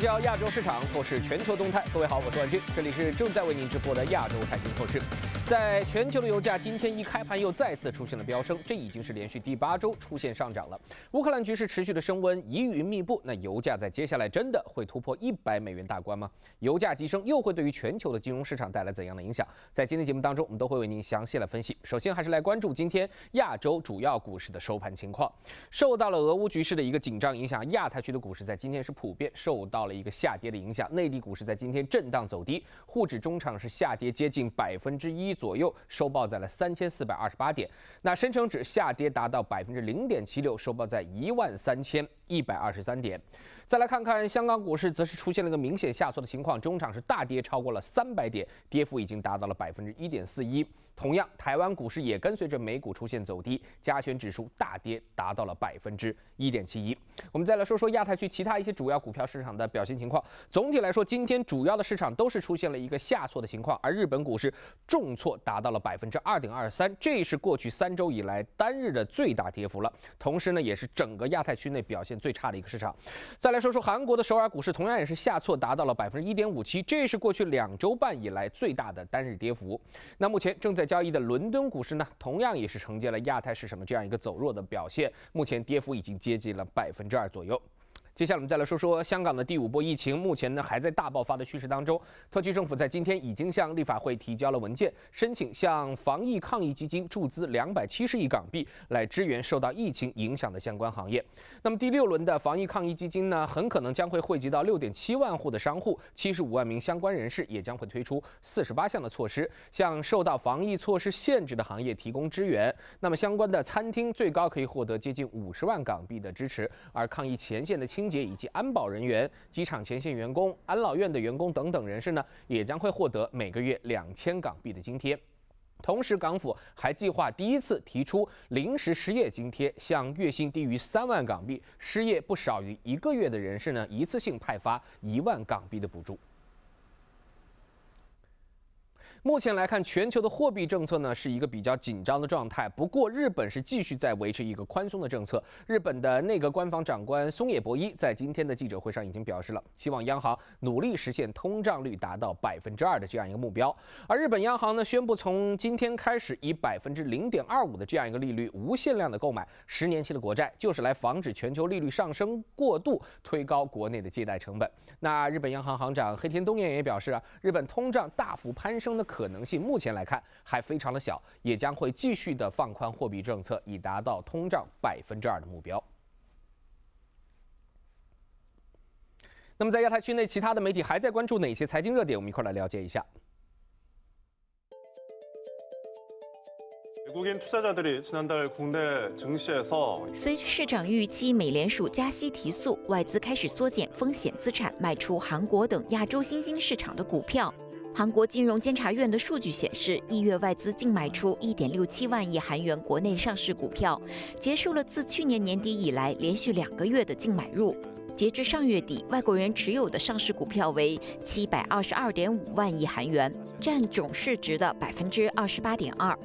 聚焦亚洲市场，透视全球动态。各位好，我是万军，这里是正在为您直播的亚洲财经透视。在全球的油价今天一开盘又再次出现了飙升，这已经是连续第八周出现上涨了。乌克兰局势持续的升温，疑云密布，那油价在接下来真的会突破一百美元大关吗？油价急升又会对于全球的金融市场带来怎样的影响？在今天节目当中，我们都会为您详细来分析。首先还是来关注今天亚洲主要股市的收盘情况。受到了俄乌局势的一个紧张影响，亚太区的股市在今天是普遍受到了一个下跌的影响。内地股市在今天震荡走低，沪指中场是下跌接近百分之一。左右收报在了三千四百二十八点，那深成指下跌达到百分之零点七六，收报在一万三千一百二十三点。再来看看香港股市，则是出现了一个明显下挫的情况，中场是大跌超过了三百点，跌幅已经达到了百分之一点四一。同样，台湾股市也跟随着美股出现走低，加权指数大跌达到了百分之一点七一。我们再来说说亚太区其他一些主要股票市场的表现情况。总体来说，今天主要的市场都是出现了一个下挫的情况，而日本股市重挫达到了百分之二点二三，这是过去三周以来单日的最大跌幅了，同时呢，也是整个亚太区内表现最差的一个市场。再来。再说说韩国的首尔股市，同样也是下挫达到了百分之一点五七，这是过去两周半以来最大的单日跌幅。那目前正在交易的伦敦股市呢，同样也是承接了亚太市场的这样一个走弱的表现，目前跌幅已经接近了百分之二左右。接下来我们再来说说香港的第五波疫情，目前呢还在大爆发的趋势当中。特区政府在今天已经向立法会提交了文件，申请向防疫抗疫基金注资两百七十亿港币，来支援受到疫情影响的相关行业。那么第六轮的防疫抗疫基金呢，很可能将会惠及到六点七万户的商户，七十五万名相关人士也将会推出四十八项的措施，向受到防疫措施限制的行业提供支援。那么相关的餐厅最高可以获得接近五十万港币的支持，而抗疫前线的清。以及安保人员、机场前线员工、安老院的员工等等人士呢，也将会获得每个月两千港币的津贴。同时，港府还计划第一次提出临时失业津贴，向月薪低于三万港币、失业不少于一个月的人士呢，一次性派发一万港币的补助。目前来看，全球的货币政策呢是一个比较紧张的状态。不过，日本是继续在维持一个宽松的政策。日本的内阁官房长官松野博一在今天的记者会上已经表示了，希望央行努力实现通胀率达到百分之二的这样一个目标。而日本央行呢宣布，从今天开始以百分之零点二五的这样一个利率，无限量的购买十年期的国债，就是来防止全球利率上升过度，推高国内的借贷成本。那日本央行行长黑田东彦也表示啊，日本通胀大幅攀升的。可能性目前来看还非常的小，也将会继续的放宽货币政策，以达到通胀百分之二的目标。那么在亚太区内，其他的媒体还在关注哪些财经热点？我们一块儿来了解一下。随着市场预期美联储加息提速，外资开始缩减风险资产，卖出韩国等亚洲新兴市场的股票。韩国金融监察院的数据显示，一月外资净卖出一点六七万亿韩元国内上市股票，结束了自去年年底以来连续两个月的净买入。截至上月底，外国人持有的上市股票为七百二十二点五万亿韩元，占总市值的百分之二十八点二。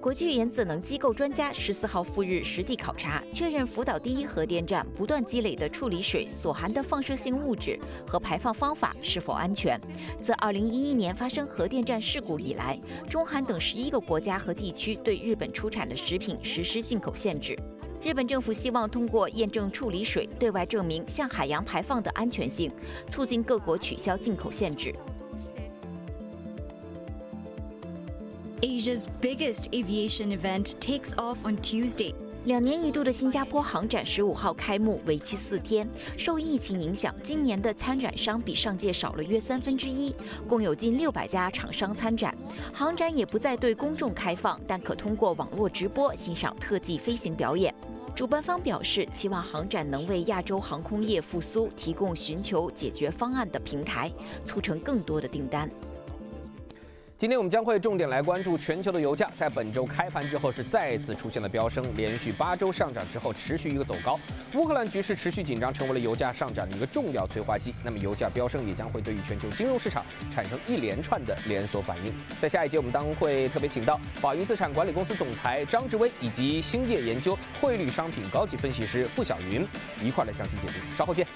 国际原子能机构专家十四号赴日实地考察，确认福岛第一核电站不断积累的处理水所含的放射性物质和排放方法是否安全。自二零一一年发生核电站事故以来，中韩等十一个国家和地区对日本出产的食品实施进口限制。日本政府希望通过验证处理水，对外证明向海洋排放的安全性，促进各国取消进口限制。Asia's biggest aviation event takes off on Tuesday. 两年一度的新加坡航展十五号开幕，为期四天。受疫情影响，今年的参展商比上届少了约三分之一，共有近六百家厂商参展。航展也不再对公众开放，但可通过网络直播欣赏特技飞行表演。主办方表示，期望航展能为亚洲航空业复苏提供寻求解决方案的平台，促成更多的订单。今天我们将会重点来关注全球的油价，在本周开盘之后是再次出现了飙升，连续八周上涨之后持续一个走高。乌克兰局势持续紧张，成为了油价上涨的一个重要催化剂。那么油价飙升也将会对于全球金融市场产生一连串的连锁反应。在下一节我们将会特别请到宝盈资产管理公司总裁张志威以及兴业研究汇率商品高级分析师付晓云一块来详细解读。稍后见。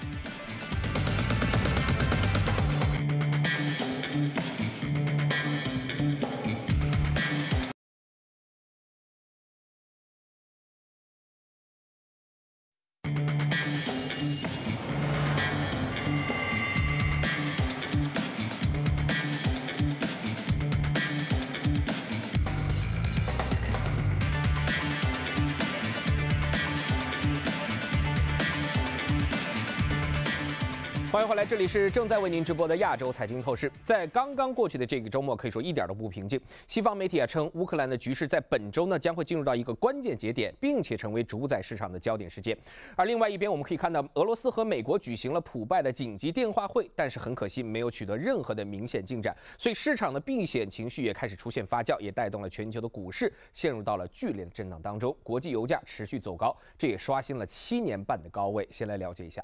欢迎回来，这里是正在为您直播的亚洲财经透视。在刚刚过去的这个周末，可以说一点都不平静。西方媒体啊称，乌克兰的局势在本周呢将会进入到一个关键节点，并且成为主宰市场的焦点事件。而另外一边，我们可以看到俄罗斯和美国举行了普拜的紧急电话会，但是很可惜没有取得任何的明显进展。所以市场的避险情绪也开始出现发酵，也带动了全球的股市陷入到了剧烈的震荡当中。国际油价持续走高，这也刷新了七年半的高位。先来了解一下。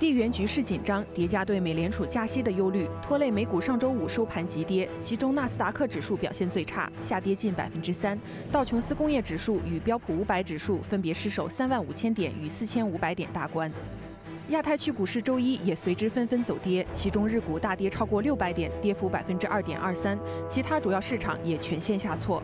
地缘局势紧张叠加对美联储加息的忧虑，拖累美股上周五收盘急跌，其中纳斯达克指数表现最差，下跌近百分之三；道琼斯工业指数与标普五百指数分别失守三万五千点与四千五百点大关。亚太区股市周一也随之纷纷走跌，其中日股大跌超过六百点，跌幅百分之二点二三，其他主要市场也全线下挫。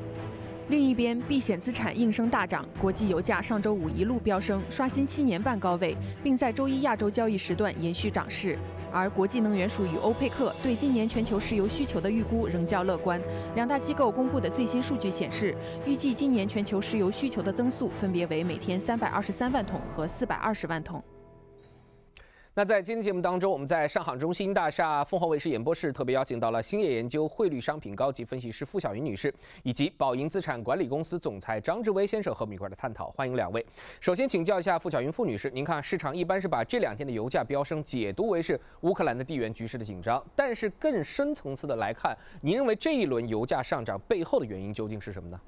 另一边，避险资产应声大涨。国际油价上周五一路飙升，刷新七年半高位，并在周一亚洲交易时段延续涨势。而国际能源署与欧佩克对今年全球石油需求的预估仍较乐观。两大机构公布的最新数据显示，预计今年全球石油需求的增速分别为每天323万桶和420万桶。那在今天节目当中，我们在上航中心大厦凤凰卫视演播室特别邀请到了兴业研究汇率商品高级分析师付晓云女士，以及宝盈资产管理公司总裁张志威先生和我们一块儿探讨，欢迎两位。首先请教一下付晓云付女士，您看市场一般是把这两天的油价飙升解读为是乌克兰的地缘局势的紧张，但是更深层次的来看，您认为这一轮油价上涨背后的原因究竟是什么呢？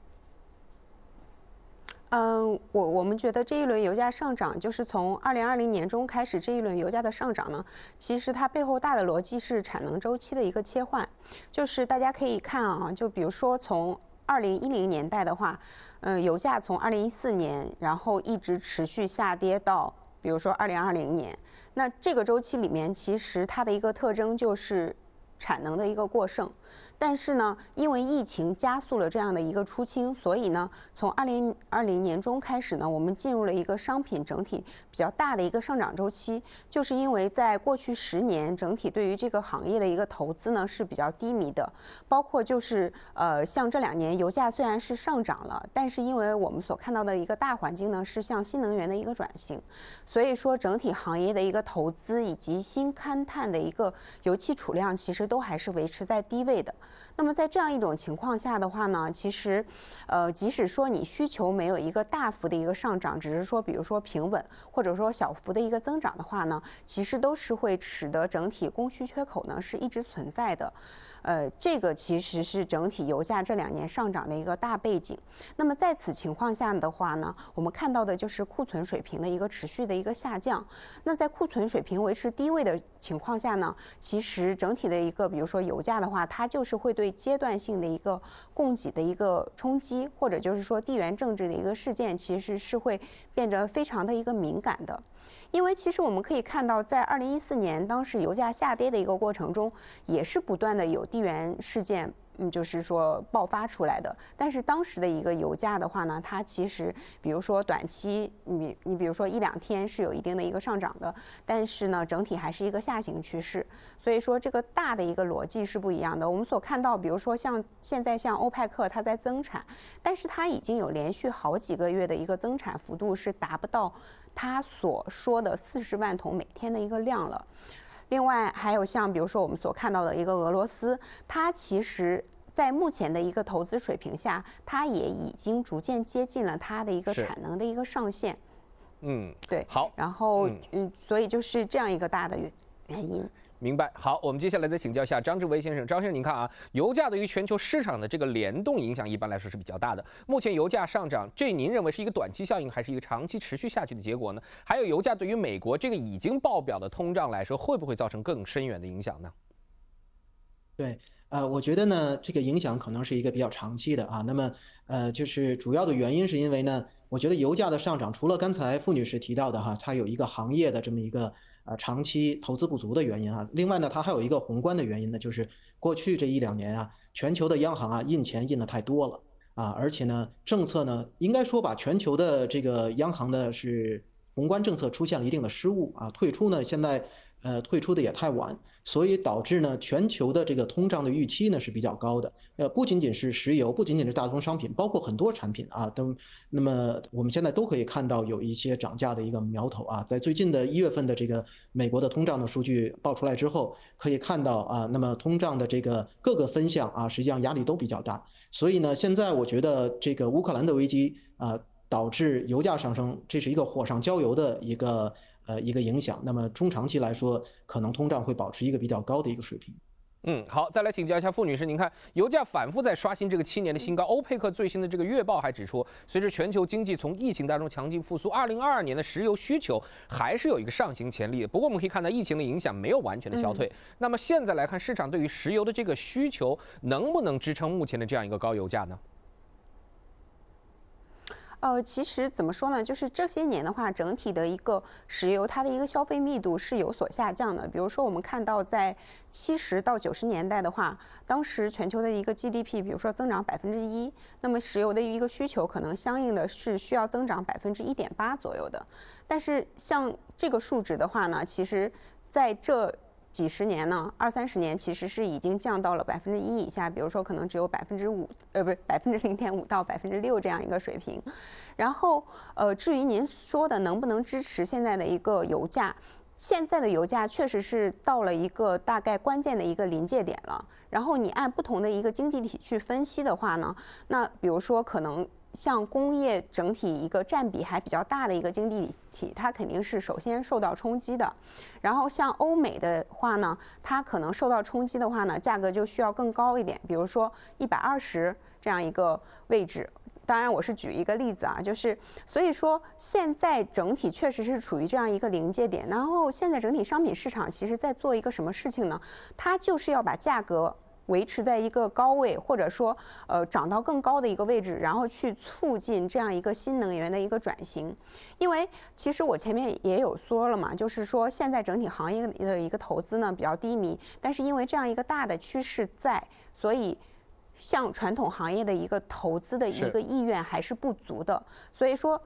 嗯，我我们觉得这一轮油价上涨，就是从二零二零年中开始，这一轮油价的上涨呢，其实它背后大的逻辑是产能周期的一个切换，就是大家可以看啊，就比如说从二零一零年代的话，嗯，油价从二零一四年，然后一直持续下跌到，比如说二零二零年，那这个周期里面，其实它的一个特征就是产能的一个过剩。但是呢，因为疫情加速了这样的一个出清，所以呢，从二零二零年中开始呢，我们进入了一个商品整体比较大的一个上涨周期。就是因为在过去十年，整体对于这个行业的一个投资呢是比较低迷的，包括就是呃，像这两年油价虽然是上涨了，但是因为我们所看到的一个大环境呢是向新能源的一个转型，所以说整体行业的一个投资以及新勘探的一个油气储量，其实都还是维持在低位的。那么在这样一种情况下的话呢，其实，呃，即使说你需求没有一个大幅的一个上涨，只是说比如说平稳，或者说小幅的一个增长的话呢，其实都是会使得整体供需缺口呢是一直存在的。呃，这个其实是整体油价这两年上涨的一个大背景。那么在此情况下的话呢，我们看到的就是库存水平的一个持续的一个下降。那在库存水平维持低位的情况下呢，其实整体的一个比如说油价的话，它就是会对阶段性的一个供给的一个冲击，或者就是说地缘政治的一个事件，其实是会变得非常的一个敏感的。因为其实我们可以看到，在二零一四年当时油价下跌的一个过程中，也是不断的有地缘事件，嗯，就是说爆发出来的。但是当时的一个油价的话呢，它其实，比如说短期，你你比如说一两天是有一定的一个上涨的，但是呢，整体还是一个下行趋势。所以说这个大的一个逻辑是不一样的。我们所看到，比如说像现在像欧派克，它在增产，但是它已经有连续好几个月的一个增产幅度是达不到。他所说的四十万桶每天的一个量了，另外还有像比如说我们所看到的一个俄罗斯，它其实，在目前的一个投资水平下，它也已经逐渐接近了它的一个产能的一个上限。嗯，对，好，然后嗯，所以就是这样一个大的原原因。明白。好，我们接下来再请教一下张志威先生。张先生，您看啊，油价对于全球市场的这个联动影响一般来说是比较大的。目前油价上涨，这您认为是一个短期效应，还是一个长期持续下去的结果呢？还有，油价对于美国这个已经爆表的通胀来说，会不会造成更深远的影响呢？对，呃，我觉得呢，这个影响可能是一个比较长期的啊。那么，呃，就是主要的原因是因为呢，我觉得油价的上涨，除了刚才付女士提到的哈，它有一个行业的这么一个。啊，长期投资不足的原因啊，另外呢，它还有一个宏观的原因呢，就是过去这一两年啊，全球的央行啊印钱印的太多了啊，而且呢，政策呢，应该说把全球的这个央行的是宏观政策出现了一定的失误啊，退出呢，现在。呃，退出的也太晚，所以导致呢，全球的这个通胀的预期呢是比较高的。呃，不仅仅是石油，不仅仅是大宗商品，包括很多产品啊，都那么我们现在都可以看到有一些涨价的一个苗头啊。在最近的一月份的这个美国的通胀的数据爆出来之后，可以看到啊，那么通胀的这个各个分项啊，实际上压力都比较大。所以呢，现在我觉得这个乌克兰的危机啊，导致油价上升，这是一个火上浇油的一个。呃，一个影响。那么中长期来说，可能通胀会保持一个比较高的一个水平。嗯，好，再来请教一下付女士，您看油价反复在刷新这个七年的新高，欧佩克最新的这个月报还指出，随着全球经济从疫情当中强劲复苏，二零二二年的石油需求还是有一个上行潜力。不过我们可以看到，疫情的影响没有完全的消退。那么现在来看，市场对于石油的这个需求能不能支撑目前的这样一个高油价呢？呃，其实怎么说呢？就是这些年的话，整体的一个石油它的一个消费密度是有所下降的。比如说，我们看到在七十到九十年代的话，当时全球的一个 GDP，比如说增长百分之一，那么石油的一个需求可能相应的是需要增长百分之一点八左右的。但是像这个数值的话呢，其实在这。几十年呢，二三十年其实是已经降到了百分之一以下，比如说可能只有百分之五，呃，不是百分之零点五到百分之六这样一个水平。然后，呃，至于您说的能不能支持现在的一个油价，现在的油价确实是到了一个大概关键的一个临界点了。然后你按不同的一个经济体去分析的话呢，那比如说可能。像工业整体一个占比还比较大的一个经济体，它肯定是首先受到冲击的。然后像欧美的话呢，它可能受到冲击的话呢，价格就需要更高一点，比如说一百二十这样一个位置。当然，我是举一个例子啊，就是所以说现在整体确实是处于这样一个临界点。然后现在整体商品市场其实在做一个什么事情呢？它就是要把价格。维持在一个高位，或者说，呃，涨到更高的一个位置，然后去促进这样一个新能源的一个转型。因为其实我前面也有说了嘛，就是说现在整体行业的一个投资呢比较低迷，但是因为这样一个大的趋势在，所以像传统行业的一个投资的一个意愿还是不足的。所以说，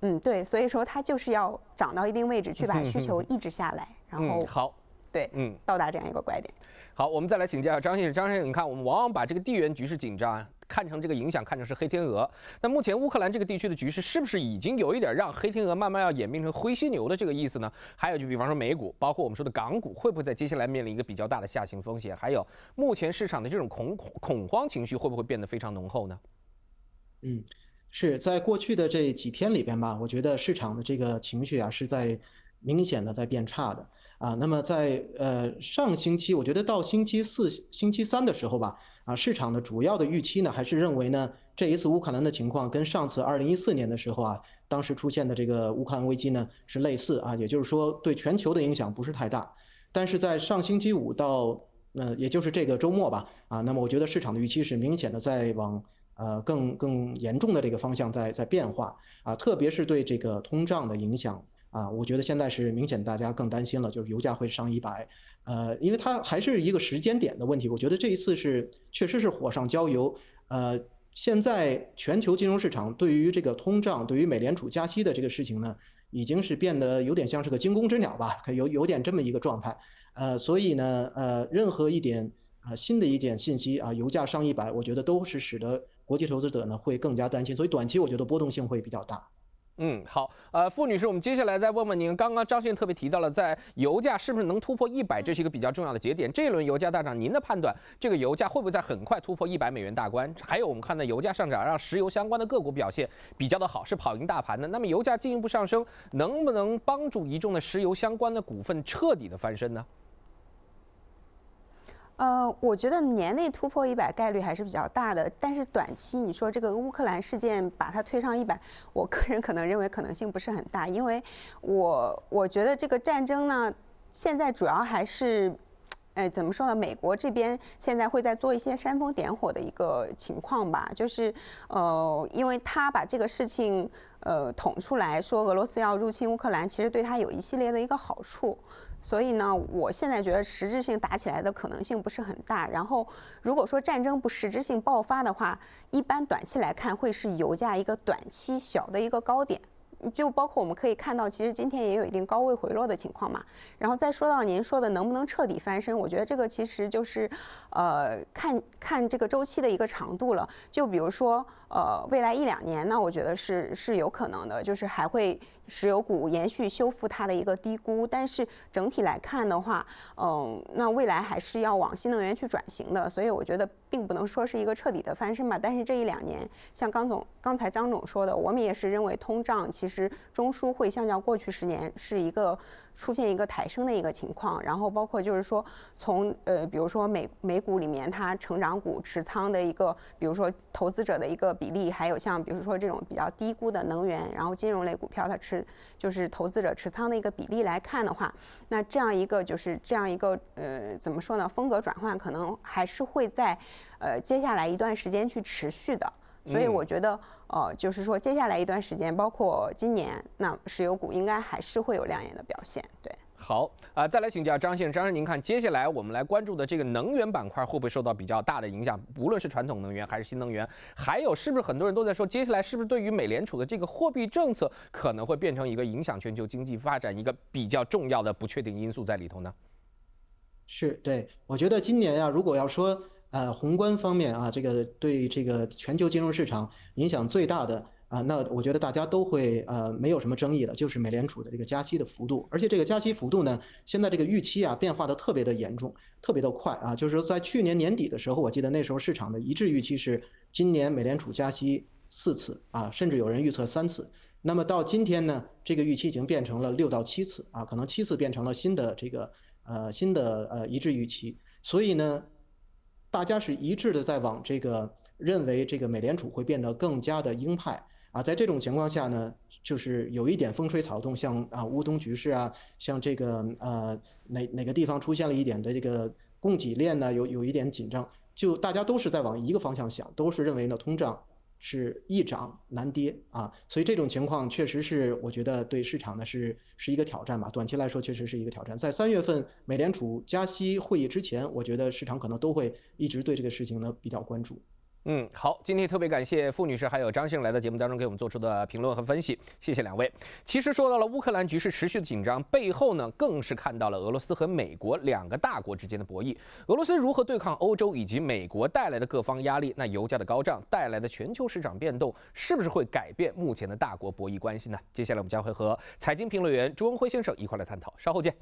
嗯，对，所以说它就是要涨到一定位置去把需求抑制下来，然后。好。对，嗯，到达这样一个拐点。好，我们再来请教张先生。张先生，你看，我们往往把这个地缘局势紧张看成这个影响，看成是黑天鹅。那目前乌克兰这个地区的局势，是不是已经有一点让黑天鹅慢慢要演变成灰犀牛的这个意思呢？还有，就比方说美股，包括我们说的港股，会不会在接下来面临一个比较大的下行风险？还有，目前市场的这种恐恐慌情绪，会不会变得非常浓厚呢？嗯，是在过去的这几天里边吧，我觉得市场的这个情绪啊，是在明显的在变差的。啊，那么在呃上星期，我觉得到星期四、星期三的时候吧，啊，市场的主要的预期呢，还是认为呢，这一次乌克兰的情况跟上次二零一四年的时候啊，当时出现的这个乌克兰危机呢是类似啊，也就是说对全球的影响不是太大。但是在上星期五到呃，也就是这个周末吧，啊，那么我觉得市场的预期是明显的在往呃更更严重的这个方向在在变化啊，特别是对这个通胀的影响。啊，我觉得现在是明显大家更担心了，就是油价会上一百，呃，因为它还是一个时间点的问题。我觉得这一次是确实是火上浇油。呃，现在全球金融市场对于这个通胀、对于美联储加息的这个事情呢，已经是变得有点像是个惊弓之鸟吧，有有点这么一个状态。呃，所以呢，呃，任何一点呃新的一点信息啊，油价上一百，我觉得都是使得国际投资者呢会更加担心。所以短期我觉得波动性会比较大。嗯，好，呃，付女士，我们接下来再问问您，刚刚张倩特别提到了，在油价是不是能突破一百，这是一个比较重要的节点。这一轮油价大涨，您的判断，这个油价会不会在很快突破一百美元大关？还有，我们看到油价上涨让石油相关的个股表现比较的好，是跑赢大盘的。那么，油价进一步上升，能不能帮助一众的石油相关的股份彻底的翻身呢？呃，我觉得年内突破一百概率还是比较大的，但是短期你说这个乌克兰事件把它推上一百，我个人可能认为可能性不是很大，因为我我觉得这个战争呢，现在主要还是，哎怎么说呢？美国这边现在会在做一些煽风点火的一个情况吧，就是呃，因为他把这个事情。呃，捅出来说俄罗斯要入侵乌克兰，其实对它有一系列的一个好处，所以呢，我现在觉得实质性打起来的可能性不是很大。然后，如果说战争不实质性爆发的话，一般短期来看会是油价一个短期小的一个高点，就包括我们可以看到，其实今天也有一定高位回落的情况嘛。然后再说到您说的能不能彻底翻身，我觉得这个其实就是，呃，看看这个周期的一个长度了。就比如说。呃，未来一两年呢，我觉得是是有可能的，就是还会石油股延续修复它的一个低估，但是整体来看的话，嗯，那未来还是要往新能源去转型的，所以我觉得并不能说是一个彻底的翻身吧。但是这一两年，像刚总刚才张总说的，我们也是认为通胀其实中枢会相较过去十年是一个。出现一个抬升的一个情况，然后包括就是说，从呃，比如说美美股里面它成长股持仓的一个，比如说投资者的一个比例，还有像比如说这种比较低估的能源，然后金融类股票它持就是投资者持仓的一个比例来看的话，那这样一个就是这样一个呃怎么说呢？风格转换可能还是会在呃接下来一段时间去持续的，所以我觉得。哦，就是说接下来一段时间，包括今年，那石油股应该还是会有亮眼的表现，对。好，啊，再来请教张先生，张先生，您看接下来我们来关注的这个能源板块会不会受到比较大的影响？无论是传统能源还是新能源，还有是不是很多人都在说，接下来是不是对于美联储的这个货币政策可能会变成一个影响全球经济发展一个比较重要的不确定因素在里头呢？是对，我觉得今年啊，如果要说。呃，宏观方面啊，这个对这个全球金融市场影响最大的啊，那我觉得大家都会呃没有什么争议的，就是美联储的这个加息的幅度，而且这个加息幅度呢，现在这个预期啊变化的特别的严重，特别的快啊，就是说在去年年底的时候，我记得那时候市场的一致预期是今年美联储加息四次啊，甚至有人预测三次，那么到今天呢，这个预期已经变成了六到七次啊，可能七次变成了新的这个呃新的呃一致预期，所以呢。大家是一致的，在往这个认为这个美联储会变得更加的鹰派啊，在这种情况下呢，就是有一点风吹草动，像啊乌东局势啊，像这个呃哪哪个地方出现了一点的这个供给链呢，有有一点紧张，就大家都是在往一个方向想，都是认为呢通胀。是易涨难跌啊，所以这种情况确实是我觉得对市场呢是是一个挑战吧。短期来说确实是一个挑战。在三月份美联储加息会议之前，我觉得市场可能都会一直对这个事情呢比较关注。嗯，好，今天特别感谢傅女士还有张姓来到节目当中给我们做出的评论和分析，谢谢两位。其实说到了乌克兰局势持续的紧张背后呢，更是看到了俄罗斯和美国两个大国之间的博弈。俄罗斯如何对抗欧洲以及美国带来的各方压力？那油价的高涨带来的全球市场变动，是不是会改变目前的大国博弈关系呢？接下来我们将会和财经评论员朱文辉先生一块来探讨，稍后见。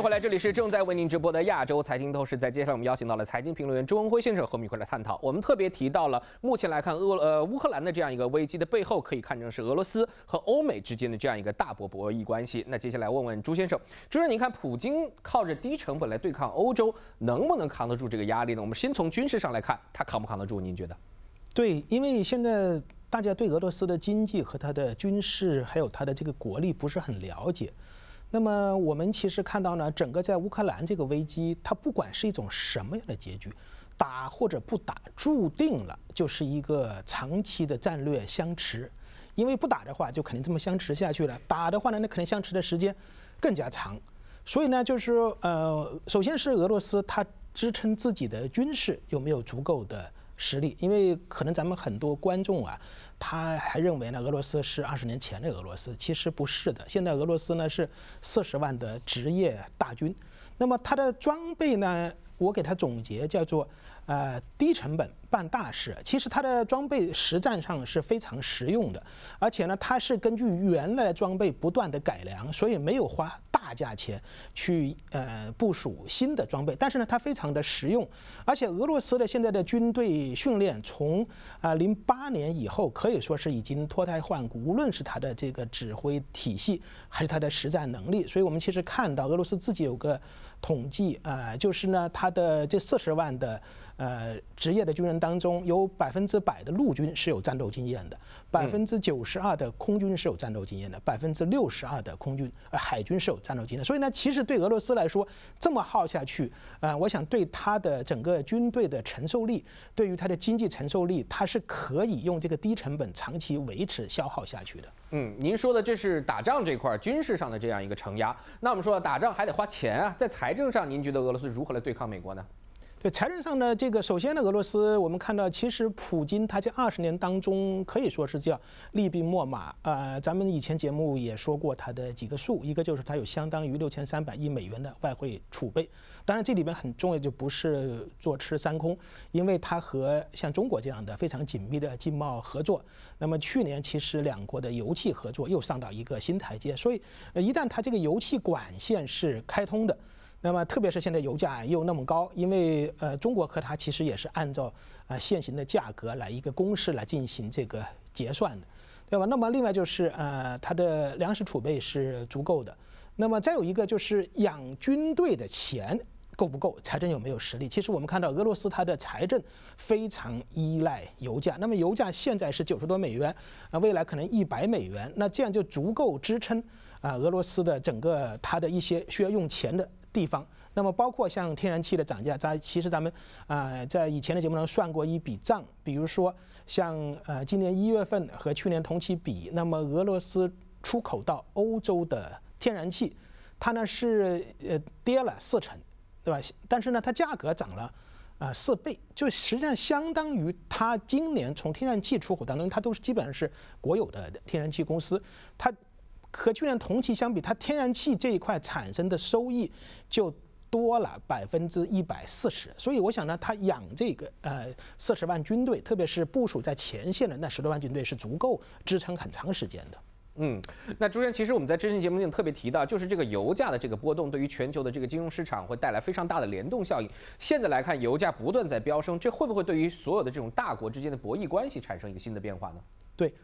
欢迎回来，这里是正在为您直播的亚洲财经透视。在接下来，我们邀请到了财经评论员朱文辉先生和我们一块来探讨。我们特别提到了目前来看，俄呃乌克兰的这样一个危机的背后，可以看成是俄罗斯和欧美之间的这样一个大博博弈关系。那接下来问问朱先生，朱先生，您看普京靠着低成本来对抗欧洲，能不能扛得住这个压力呢？我们先从军事上来看，他扛不扛得住？您觉得？对，因为现在大家对俄罗斯的经济和它的军事，还有它的这个国力不是很了解。那么我们其实看到呢，整个在乌克兰这个危机，它不管是一种什么样的结局，打或者不打，注定了就是一个长期的战略相持。因为不打的话，就肯定这么相持下去了；打的话呢，那可能相持的时间更加长。所以呢，就是呃，首先是俄罗斯，它支撑自己的军事有没有足够的？实力，因为可能咱们很多观众啊，他还认为呢，俄罗斯是二十年前的俄罗斯，其实不是的。现在俄罗斯呢是四十万的职业大军，那么它的装备呢，我给它总结叫做，呃，低成本办大事。其实它的装备实战上是非常实用的，而且呢，它是根据原来装备不断的改良，所以没有花。大价钱去呃部署新的装备，但是呢，它非常的实用，而且俄罗斯的现在的军队训练从啊零八年以后可以说是已经脱胎换骨，无论是它的这个指挥体系，还是它的实战能力，所以我们其实看到俄罗斯自己有个统计啊，就是呢，它的这四十万的。呃，职业的军人当中，有百分之百的陆军是有战斗经验的，百分之九十二的空军是有战斗经验的，百分之六十二的空军呃海军是有战斗经验的。所以呢，其实对俄罗斯来说，这么耗下去，呃，我想对他的整个军队的承受力，对于他的经济承受力，他是可以用这个低成本长期维持消耗下去的。嗯，您说的这是打仗这块军事上的这样一个承压。那我们说打仗还得花钱啊，在财政上，您觉得俄罗斯如何来对抗美国呢？对财政上呢，这个首先呢，俄罗斯我们看到，其实普京他这二十年当中可以说是叫利兵秣马啊。咱们以前节目也说过他的几个数，一个就是他有相当于六千三百亿美元的外汇储备，当然这里边很重要就不是坐吃山空，因为他和像中国这样的非常紧密的经贸合作。那么去年其实两国的油气合作又上到一个新台阶，所以一旦他这个油气管线是开通的。那么特别是现在油价又那么高，因为呃中国和它其实也是按照啊现行的价格来一个公式来进行这个结算的，对吧？那么另外就是呃它的粮食储备是足够的，那么再有一个就是养军队的钱够不够？财政有没有实力？其实我们看到俄罗斯它的财政非常依赖油价，那么油价现在是九十多美元，那未来可能一百美元，那这样就足够支撑啊俄罗斯的整个它的一些需要用钱的。地方，那么包括像天然气的涨价，在其实咱们啊在以前的节目中算过一笔账，比如说像呃今年一月份和去年同期比，那么俄罗斯出口到欧洲的天然气，它呢是呃跌了四成，对吧？但是呢它价格涨了啊四倍，就实际上相当于它今年从天然气出口当中，它都是基本上是国有的天然气公司，它。和去年同期相比，它天然气这一块产生的收益就多了百分之一百四十，所以我想呢，它养这个呃四十万军队，特别是部署在前线的那十多万军队是足够支撑很长时间的。嗯，那朱渊，其实我们在之前节目里特别提到，就是这个油价的这个波动对于全球的这个金融市场会带来非常大的联动效应。现在来看，油价不断在飙升，这会不会对于所有的这种大国之间的博弈关系产生一个新的变化呢？对。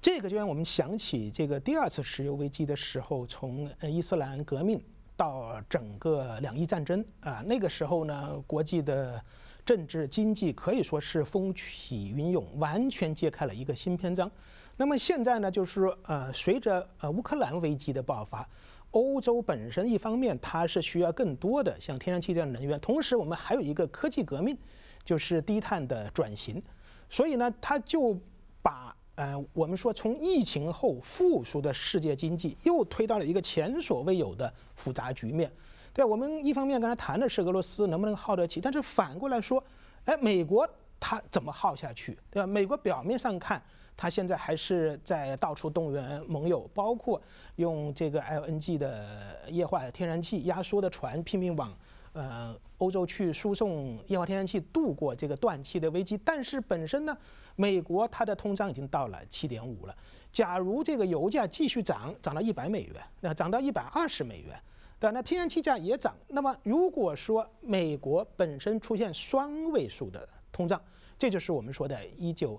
这个就让我们想起这个第二次石油危机的时候，从伊斯兰革命到整个两伊战争啊，那个时候呢，国际的政治经济可以说是风起云涌，完全揭开了一个新篇章。那么现在呢，就是呃，随着呃乌克兰危机的爆发，欧洲本身一方面它是需要更多的像天然气这样的能源，同时我们还有一个科技革命，就是低碳的转型，所以呢，它就把。呃，我们说从疫情后复苏的世界经济，又推到了一个前所未有的复杂局面，对我们一方面刚才谈的是俄罗斯能不能耗得起，但是反过来说，哎，美国它怎么耗下去，对吧？美国表面上看，他现在还是在到处动员盟友，包括用这个 LNG 的液化天然气压缩的船拼命往。呃，欧洲去输送液化天然气度过这个断气的危机，但是本身呢，美国它的通胀已经到了七点五了。假如这个油价继续涨，涨到一百美元，那涨到一百二十美元，对吧？那天然气价也涨，那么如果说美国本身出现双位数的通胀。这就是我们说的1980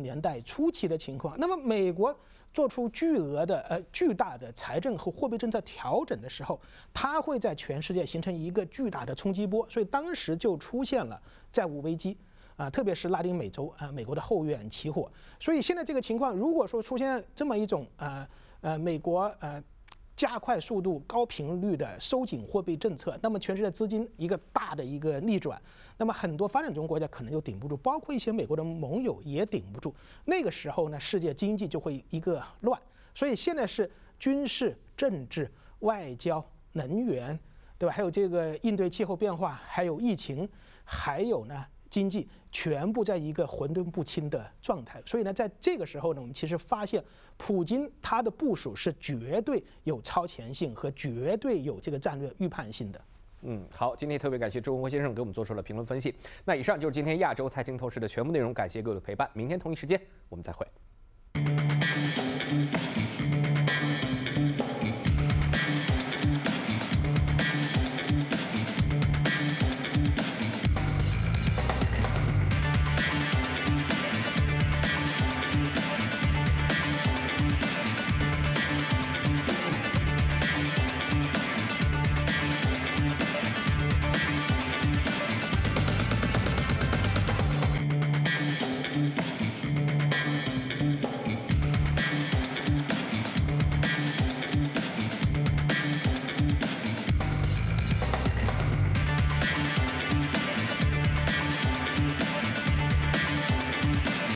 年代初期的情况。那么，美国做出巨额的、呃巨大的财政和货币政策调整的时候，它会在全世界形成一个巨大的冲击波，所以当时就出现了债务危机啊，特别是拉丁美洲啊，美国的后院起火。所以现在这个情况，如果说出现这么一种啊呃美国呃。加快速度、高频率的收紧货币政策，那么全世界资金一个大的一个逆转，那么很多发展中国家可能就顶不住，包括一些美国的盟友也顶不住。那个时候呢，世界经济就会一个乱。所以现在是军事、政治、外交、能源，对吧？还有这个应对气候变化，还有疫情，还有呢。经济全部在一个混沌不清的状态，所以呢，在这个时候呢，我们其实发现，普京他的部署是绝对有超前性和绝对有这个战略预判性的。嗯，好，今天特别感谢周文国先生给我们做出了评论分析。那以上就是今天亚洲财经透视的全部内容，感谢各位的陪伴，明天同一时间我们再会。